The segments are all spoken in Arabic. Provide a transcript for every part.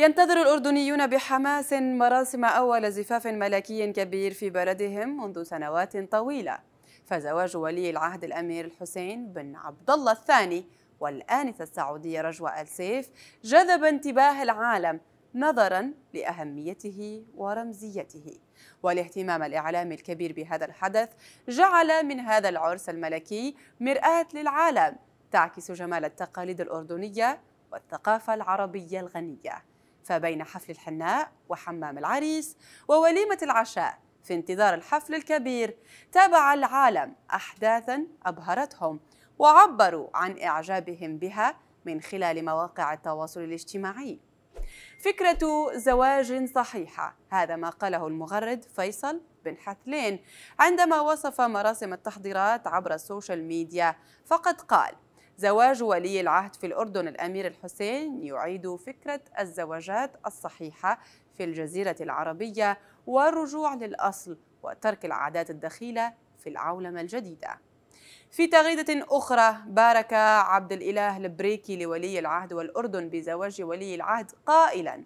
ينتظر الأردنيون بحماس مراسم أول زفاف ملكي كبير في بلدهم منذ سنوات طويلة فزواج ولي العهد الأمير الحسين بن عبد الله الثاني والآنسة السعودية رجوة السيف جذب انتباه العالم نظرا لأهميته ورمزيته والاهتمام الإعلامي الكبير بهذا الحدث جعل من هذا العرس الملكي مرآة للعالم تعكس جمال التقاليد الأردنية والثقافة العربية الغنية فبين حفل الحناء وحمام العريس ووليمة العشاء في انتظار الحفل الكبير تابع العالم أحداثا أبهرتهم وعبروا عن إعجابهم بها من خلال مواقع التواصل الاجتماعي فكرة زواج صحيحة هذا ما قاله المغرد فيصل بن حثلين عندما وصف مراسم التحضيرات عبر السوشيال ميديا فقد قال زواج ولي العهد في الأردن الأمير الحسين يعيد فكرة الزواجات الصحيحة في الجزيرة العربية والرجوع للأصل وترك العادات الدخيلة في العولمة الجديدة في تغريدة أخرى بارك عبد الإله البريكي لولي العهد والأردن بزواج ولي العهد قائلا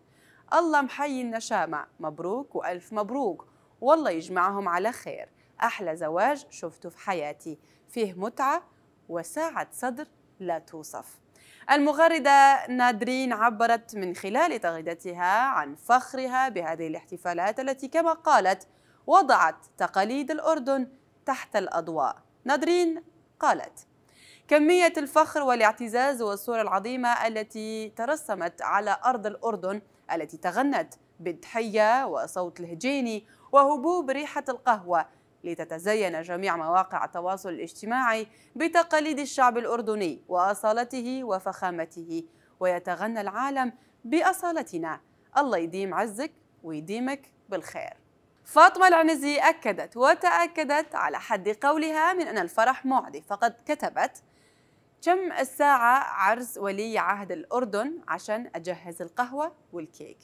الله محيي النشامة مبروك وألف مبروك والله يجمعهم على خير أحلى زواج شفته في حياتي فيه متعة وساعة صدر لا توصف المغردة نادرين عبرت من خلال تغريدتها عن فخرها بهذه الاحتفالات التي كما قالت وضعت تقاليد الأردن تحت الأضواء نادرين قالت كمية الفخر والاعتزاز والصورة العظيمة التي ترسمت على أرض الأردن التي تغنت بالتحية وصوت الهجيني وهبوب ريحة القهوة لتتزين جميع مواقع التواصل الاجتماعي بتقاليد الشعب الأردني وأصالته وفخامته ويتغنى العالم بأصالتنا الله يديم عزك ويديمك بالخير فاطمة العنزي أكدت وتأكدت على حد قولها من أن الفرح معدي فقد كتبت كم الساعة عرس ولي عهد الأردن عشان أجهز القهوة والكيك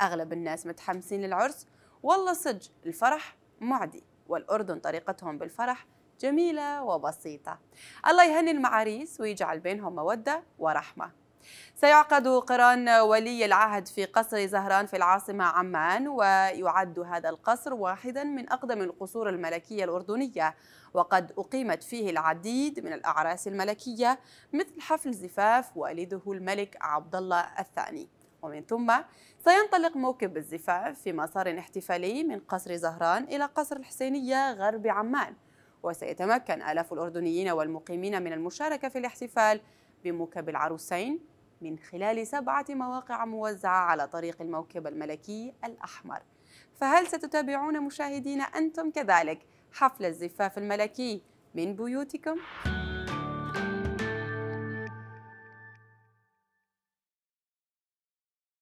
أغلب الناس متحمسين للعرس والله صدق الفرح معدي والأردن طريقتهم بالفرح جميلة وبسيطة الله يهني المعاريس ويجعل بينهم مودة ورحمة سيعقد قران ولي العهد في قصر زهران في العاصمة عمان ويعد هذا القصر واحدا من أقدم القصور الملكية الأردنية وقد أقيمت فيه العديد من الأعراس الملكية مثل حفل زفاف والده الملك عبد الله الثاني ومن ثم سينطلق موكب الزفاف في مسار احتفالي من قصر زهران إلى قصر الحسينية غرب عمان وسيتمكن آلاف الأردنيين والمقيمين من المشاركة في الاحتفال بموكب العروسين من خلال سبعة مواقع موزعة على طريق الموكب الملكي الأحمر فهل ستتابعون مشاهدين أنتم كذلك حفل الزفاف الملكي من بيوتكم؟